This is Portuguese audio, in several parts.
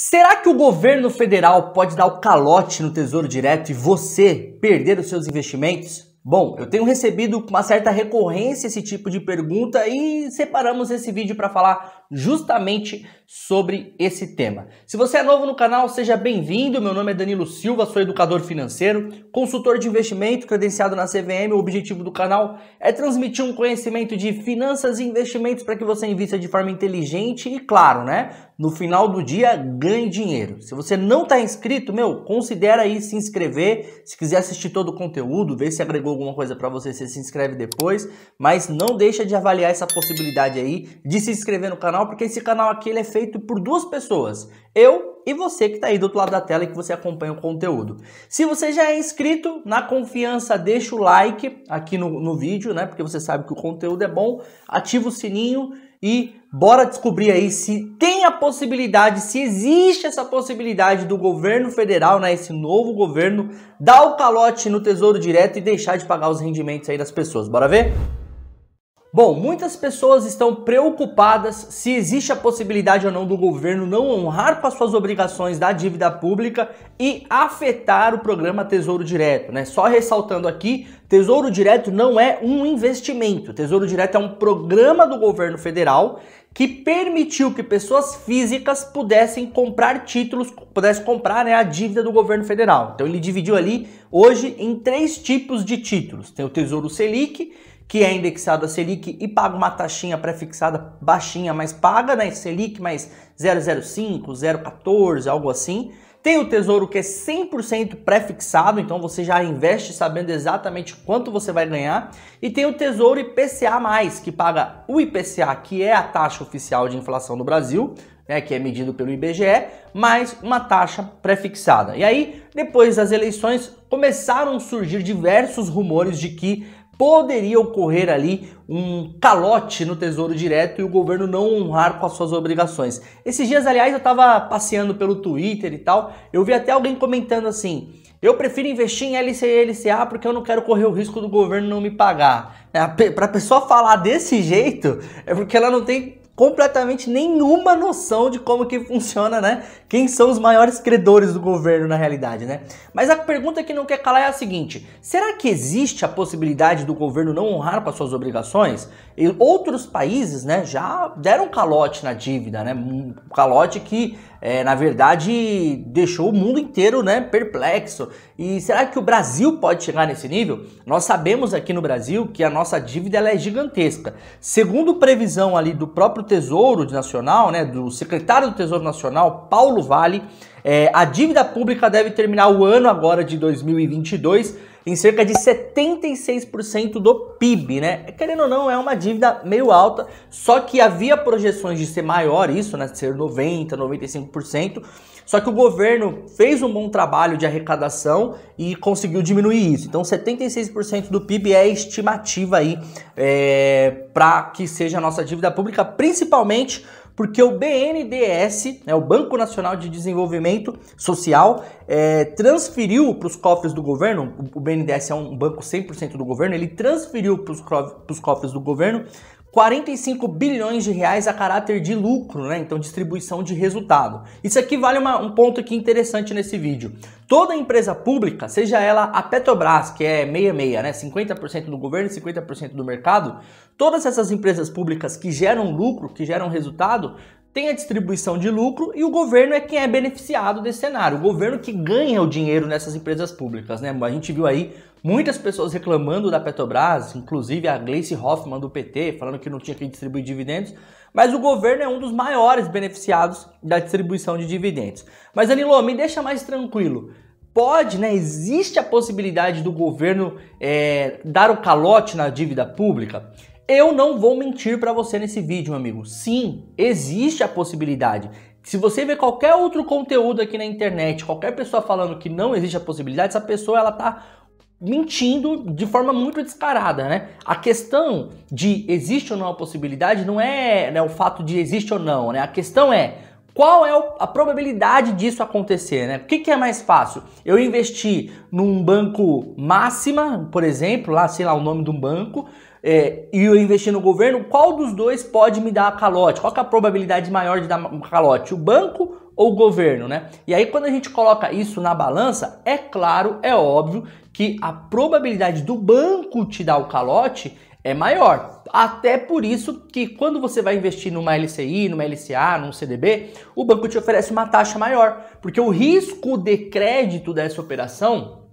Será que o governo federal pode dar o calote no Tesouro Direto e você perder os seus investimentos? Bom, eu tenho recebido com uma certa recorrência esse tipo de pergunta e separamos esse vídeo para falar justamente sobre esse tema. Se você é novo no canal, seja bem-vindo. Meu nome é Danilo Silva, sou educador financeiro, consultor de investimento credenciado na CVM. O objetivo do canal é transmitir um conhecimento de finanças e investimentos para que você invista de forma inteligente e, claro, né, no final do dia ganhe dinheiro. Se você não está inscrito, meu, considera aí se inscrever. Se quiser assistir todo o conteúdo, ver se agregou alguma coisa para você, você se inscreve depois, mas não deixa de avaliar essa possibilidade aí de se inscrever no canal canal, porque esse canal aqui ele é feito por duas pessoas. Eu e você que está aí do outro lado da tela e que você acompanha o conteúdo. Se você já é inscrito, na confiança, deixa o like aqui no, no vídeo, né? Porque você sabe que o conteúdo é bom. Ativa o sininho e bora descobrir aí se tem a possibilidade, se existe essa possibilidade do governo federal, né, esse novo governo, dar o calote no Tesouro Direto e deixar de pagar os rendimentos aí das pessoas. Bora ver? Bom, muitas pessoas estão preocupadas se existe a possibilidade ou não do governo não honrar com as suas obrigações da dívida pública e afetar o programa Tesouro Direto, né? Só ressaltando aqui, Tesouro Direto não é um investimento. Tesouro Direto é um programa do governo federal que permitiu que pessoas físicas pudessem comprar títulos, pudessem comprar né, a dívida do governo federal. Então ele dividiu ali hoje em três tipos de títulos. Tem o Tesouro Selic, que é indexado a Selic e paga uma taxinha prefixada baixinha, mas paga na né, Selic mais 0,05, 0,14, algo assim. Tem o Tesouro que é 100% prefixado, então você já investe sabendo exatamente quanto você vai ganhar. E tem o Tesouro IPCA+, que paga o IPCA, que é a taxa oficial de inflação do Brasil, né, que é medido pelo IBGE, mais uma taxa prefixada. E aí, depois das eleições, começaram a surgir diversos rumores de que poderia ocorrer ali um calote no Tesouro Direto e o governo não honrar com as suas obrigações. Esses dias, aliás, eu estava passeando pelo Twitter e tal, eu vi até alguém comentando assim: eu prefiro investir em LCI e LCA porque eu não quero correr o risco do governo não me pagar. Para é, a pessoa falar desse jeito, é porque ela não tem completamente nenhuma noção de como que funciona, né? Quem são os maiores credores do governo na realidade, né? Mas a pergunta que não quer calar é a seguinte: será que existe a possibilidade do governo não honrar com as suas obrigações? E outros países, né, já deram calote na dívida, né? Um calote que é, na verdade, deixou o mundo inteiro né, perplexo. E será que o Brasil pode chegar nesse nível? Nós sabemos aqui no Brasil que a nossa dívida é gigantesca. Segundo previsão ali do próprio Tesouro Nacional, né, do secretário do Tesouro Nacional, Paulo Vale, é, a dívida pública deve terminar o ano agora de 2022 em cerca de 76% do PIB, né? Querendo ou não, é uma dívida meio alta, só que havia projeções de ser maior isso, né? Ser 90%, 95%. Só que o governo fez um bom trabalho de arrecadação e conseguiu diminuir isso. Então, 76% do PIB é estimativa aí é, para que seja a nossa dívida pública, principalmente porque o BNDES, né, o Banco Nacional de Desenvolvimento Social, é, transferiu para os cofres do governo, o BNDES é um banco 100% do governo, ele transferiu para os cofres do governo 45 bilhões de reais a caráter de lucro, né? Então distribuição de resultado. Isso aqui vale uma, um ponto aqui interessante nesse vídeo. Toda empresa pública, seja ela a Petrobras, que é meia meia, né? 50% do governo e 50% do mercado, todas essas empresas públicas que geram lucro, que geram resultado, tem a distribuição de lucro e o governo é quem é beneficiado desse cenário. O governo que ganha o dinheiro nessas empresas públicas, né? A gente viu aí Muitas pessoas reclamando da Petrobras, inclusive a Gleice Hoffmann do PT, falando que não tinha que distribuir dividendos, mas o governo é um dos maiores beneficiados da distribuição de dividendos. Mas Anilô, me deixa mais tranquilo. Pode, né? Existe a possibilidade do governo é, dar o calote na dívida pública? Eu não vou mentir para você nesse vídeo, meu amigo. Sim, existe a possibilidade. Se você ver qualquer outro conteúdo aqui na internet, qualquer pessoa falando que não existe a possibilidade, essa pessoa ela tá mentindo de forma muito descarada, né? A questão de existe ou não a possibilidade não é né, o fato de existe ou não, né? A questão é qual é a probabilidade disso acontecer, né? O que, que é mais fácil? Eu investir num banco máxima, por exemplo, lá sei lá o nome de um banco, é, e eu investir no governo, qual dos dois pode me dar calote? Qual é a probabilidade maior de dar calote? O banco ou o governo, né? E aí quando a gente coloca isso na balança, é claro, é óbvio que a probabilidade do banco te dar o calote é maior. Até por isso que quando você vai investir numa LCI, numa LCA, num CDB, o banco te oferece uma taxa maior, porque o risco de crédito dessa operação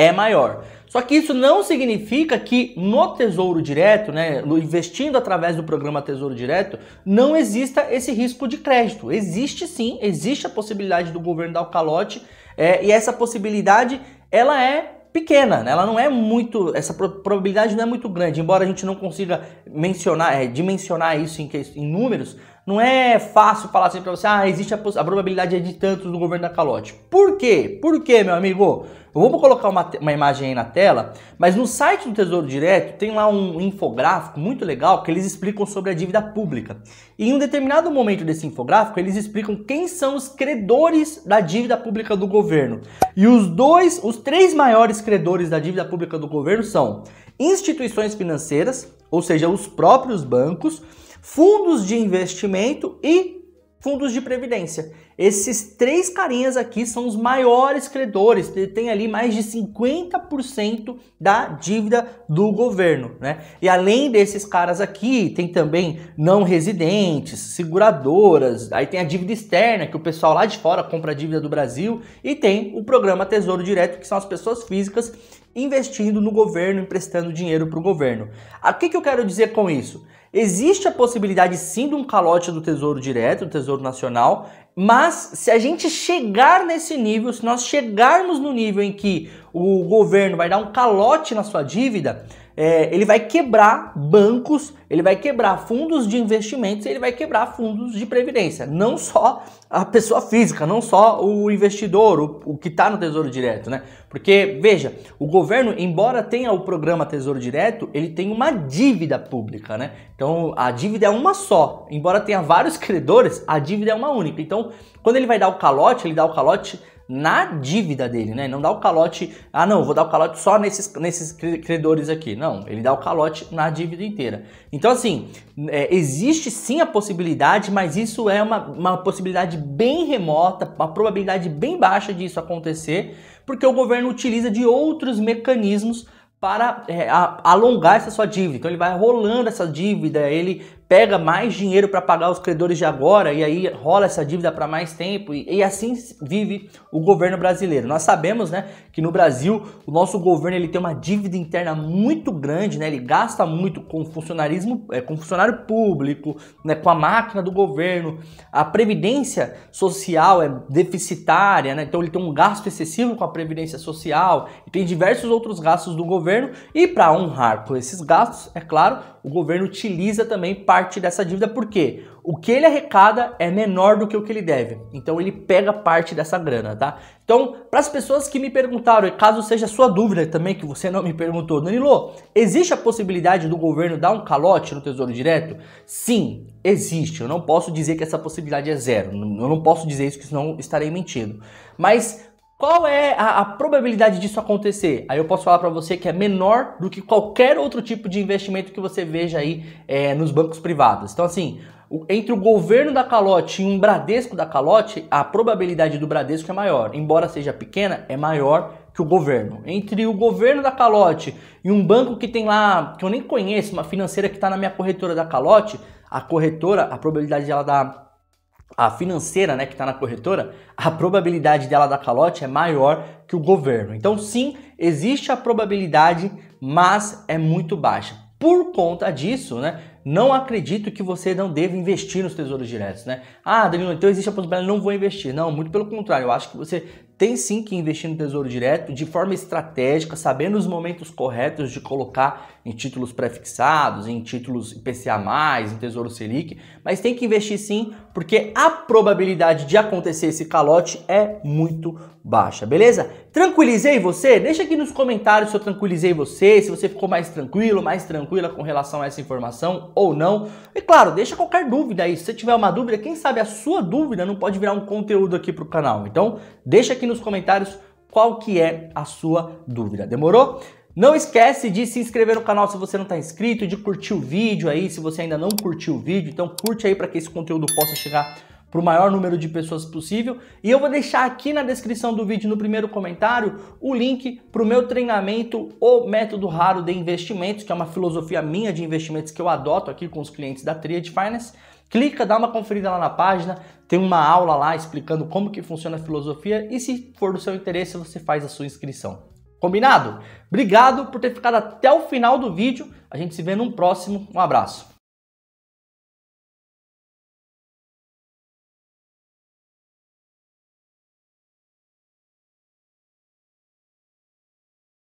é maior. Só que isso não significa que no Tesouro Direto, né, investindo através do programa Tesouro Direto, não exista esse risco de crédito. Existe sim, existe a possibilidade do governo dar o calote é, e essa possibilidade ela é pequena, né? ela não é muito, essa probabilidade não é muito grande, embora a gente não consiga mencionar, é, dimensionar isso em, em números, não é fácil falar assim para você, ah, existe a, a, probabilidade é de tantos no governo da calote. Por quê? Por quê, meu amigo? Eu vou colocar uma, uma imagem aí na tela, mas no site do Tesouro Direto tem lá um infográfico muito legal que eles explicam sobre a dívida pública. E em um determinado momento desse infográfico, eles explicam quem são os credores da dívida pública do governo. E os dois, os três maiores credores da dívida pública do governo são instituições financeiras, ou seja, os próprios bancos, fundos de investimento e fundos de previdência. Esses três carinhas aqui são os maiores credores, tem ali mais de 50% da dívida do governo, né? E além desses caras aqui, tem também não residentes, seguradoras, aí tem a dívida externa, que o pessoal lá de fora compra a dívida do Brasil, e tem o programa Tesouro Direto, que são as pessoas físicas investindo no governo, emprestando dinheiro para o governo. Ah, o que, que eu quero dizer com isso? Existe a possibilidade sim de um calote do Tesouro Direto, do Tesouro Nacional, mas se a gente chegar nesse nível, se nós chegarmos no nível em que o governo vai dar um calote na sua dívida, é, ele vai quebrar bancos, ele vai quebrar fundos de investimentos, ele vai quebrar fundos de previdência. Não só a pessoa física, não só o investidor, o, o que está no Tesouro Direto, né? Porque, veja, o governo, embora tenha o programa Tesouro Direto, ele tem uma dívida pública, né? Então, a dívida é uma só. Embora tenha vários credores, a dívida é uma única. Então, quando ele vai dar o calote, ele dá o calote na dívida dele, né? Não dá o calote, ah não, vou dar o calote só nesses, nesses credores aqui. Não, ele dá o calote na dívida inteira. Então, assim, é, existe sim a possibilidade, mas isso é uma, uma possibilidade bem remota, uma probabilidade bem baixa disso acontecer, porque o governo utiliza de outros mecanismos para é, a, alongar essa sua dívida. Então ele vai rolando essa dívida, ele pega mais dinheiro para pagar os credores de agora e aí rola essa dívida para mais tempo e, e, assim vive o governo brasileiro. Nós sabemos, né, que no Brasil o nosso governo ele tem uma dívida interna muito grande, né? Ele gasta muito com funcionarismo, é, com funcionário público, né, com a máquina do governo. A previdência social é deficitária, né? Então ele tem um gasto excessivo com a previdência social e tem diversos outros gastos do governo e para honrar com esses gastos, é claro, o governo utiliza também parte parte dessa dívida porque o que ele arrecada é menor do que o que ele deve. Então ele pega parte dessa grana, tá? Então, para as pessoas que me perguntaram, e caso seja sua dúvida também que você não me perguntou, Danilo, existe a possibilidade do governo dar um calote no Tesouro Direto? Sim, existe. Eu não posso dizer que essa possibilidade é zero. Eu não posso dizer isso, que senão estarei mentindo. Mas qual é a, a, probabilidade disso acontecer? Aí eu posso falar para você que é menor do que qualquer outro tipo de investimento que você veja aí é, nos bancos privados. Então, assim, o, entre o governo da calote e um Bradesco da calote, a probabilidade do Bradesco é maior. Embora seja pequena, é maior que o governo. Entre o governo da calote e um banco que tem lá, que eu nem conheço, uma financeira que está na minha corretora da calote, a corretora, a probabilidade dela dar a financeira, né, que está na corretora, a probabilidade dela dar calote é maior que o governo. Então, sim, existe a probabilidade, mas é muito baixa. Por conta disso, né, não acredito que você não deva investir nos tesouros diretos, né? Ah, Danilo, então existe a possibilidade, não vou investir. Não, muito pelo contrário, eu acho que você tem sim que investir no Tesouro Direto de forma estratégica, sabendo os momentos corretos de colocar em títulos prefixados, em títulos IPCA+, em Tesouro Selic, mas tem que investir sim, porque a probabilidade de acontecer esse calote é muito baixa, beleza? Tranquilizei você? Deixa aqui nos comentários se eu tranquilizei você, se você ficou mais tranquilo, mais tranquila com relação a essa informação ou não. E claro, deixa qualquer dúvida aí. Se você tiver uma dúvida, quem sabe a sua dúvida não pode virar um conteúdo aqui para o canal. Então, deixa aqui nos comentários qual que é a sua dúvida. Demorou? Não esquece de se inscrever no canal se você não está inscrito, de curtir o vídeo aí, se você ainda não curtiu o vídeo, então curte aí para que esse conteúdo possa chegar para o maior número de pessoas possível. E eu vou deixar aqui na descrição do vídeo, no primeiro comentário, o link para o meu treinamento, o Método Raro de Investimentos, que é uma filosofia minha de investimentos que eu adoto aqui com os clientes da Triad Finance. Clica, dá uma conferida lá na página, tem uma aula lá explicando como que funciona a filosofia e se for do seu interesse, você faz a sua inscrição. Combinado? Obrigado por ter ficado até o final do vídeo. A gente se vê num próximo. Um abraço.